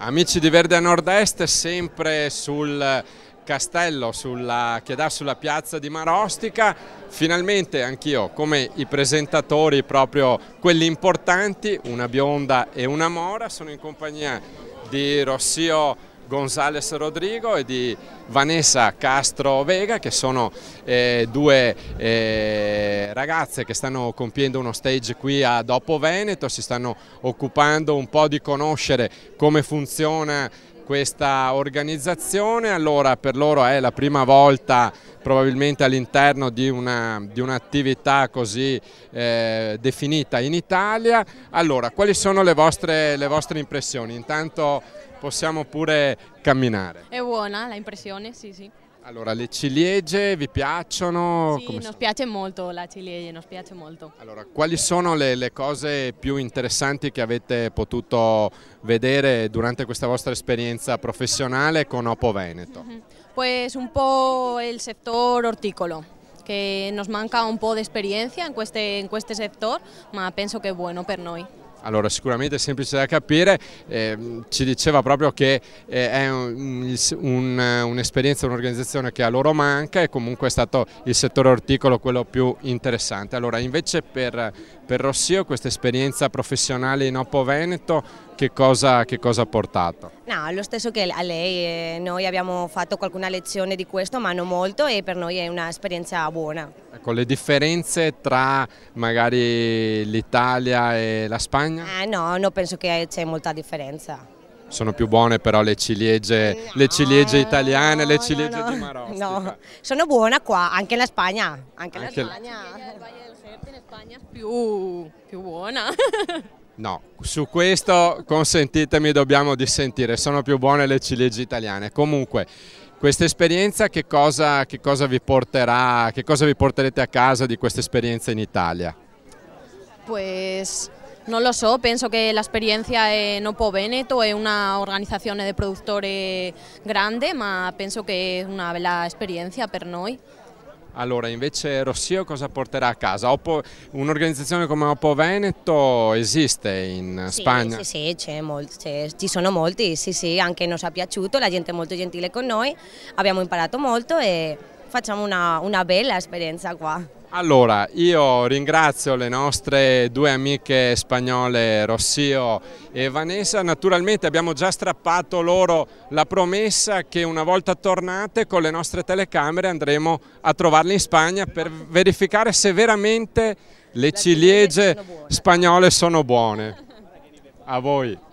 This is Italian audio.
Amici di Verde a Nord-Est, sempre sul castello sulla, che dà sulla piazza di Marostica, finalmente anch'io come i presentatori, proprio quelli importanti, una bionda e una mora, sono in compagnia di Rossio Gonzales Rodrigo e di Vanessa Castro Vega che sono eh, due eh, ragazze che stanno compiendo uno stage qui a Dopo Veneto, si stanno occupando un po' di conoscere come funziona questa organizzazione, allora per loro è la prima volta probabilmente all'interno di un'attività un così eh, definita in Italia. Allora, quali sono le vostre, le vostre impressioni? Intanto possiamo pure camminare. È buona l'impressione, sì sì. Allora, le ciliegie vi piacciono? Sì, Come nos piace molto la ciliegia, nos piace molto. Allora, quali sono le, le, cose più interessanti che avete potuto vedere durante questa vostra esperienza professionale con Oppo Veneto? Mm -hmm. Pues un po' il settore orticolo. che nos manca un po' di esperienza in questo settore, ma penso che è buono per noi. Allora sicuramente è semplice da capire, eh, ci diceva proprio che eh, è un'esperienza, un, un un'organizzazione che a loro manca e comunque è stato il settore orticolo quello più interessante. Allora invece per, per Rossio questa esperienza professionale in Oppo Veneto che cosa, che cosa ha portato? No, lo stesso che a lei, eh, noi abbiamo fatto qualcuna lezione di questo, ma non molto e per noi è un'esperienza buona. Ecco, le differenze tra magari l'Italia e la Spagna? Eh, no, non penso che c'è molta differenza. Sono più buone però le ciliegie, no, le ciliegie italiane, no, le ciliegie no, di Marocco. No, sono buona qua, anche la Spagna. Anche, anche la Spagna. La... Spagna Più, più buona. No, su questo consentitemi dobbiamo dissentire, sono più buone le ciliegie italiane. Comunque, questa esperienza che cosa, che cosa vi porterà, che cosa vi porterete a casa di questa esperienza in Italia? Pues Non lo so, penso che l'esperienza è eh, Nopo Veneto, è un'organizzazione di produttori grande, ma penso che è una bella esperienza per noi. Allora, invece Rossio cosa porterà a casa? Un'organizzazione come Oppo Veneto esiste in sì, Spagna? Sì, sì, molti, ci sono molti, sì, sì, anche nos ha piaciuto, la gente è molto gentile con noi, abbiamo imparato molto e facciamo una, una bella esperienza qua. Allora, io ringrazio le nostre due amiche spagnole Rossio e Vanessa, naturalmente abbiamo già strappato loro la promessa che una volta tornate con le nostre telecamere andremo a trovarle in Spagna per verificare se veramente le ciliegie spagnole sono buone. A voi.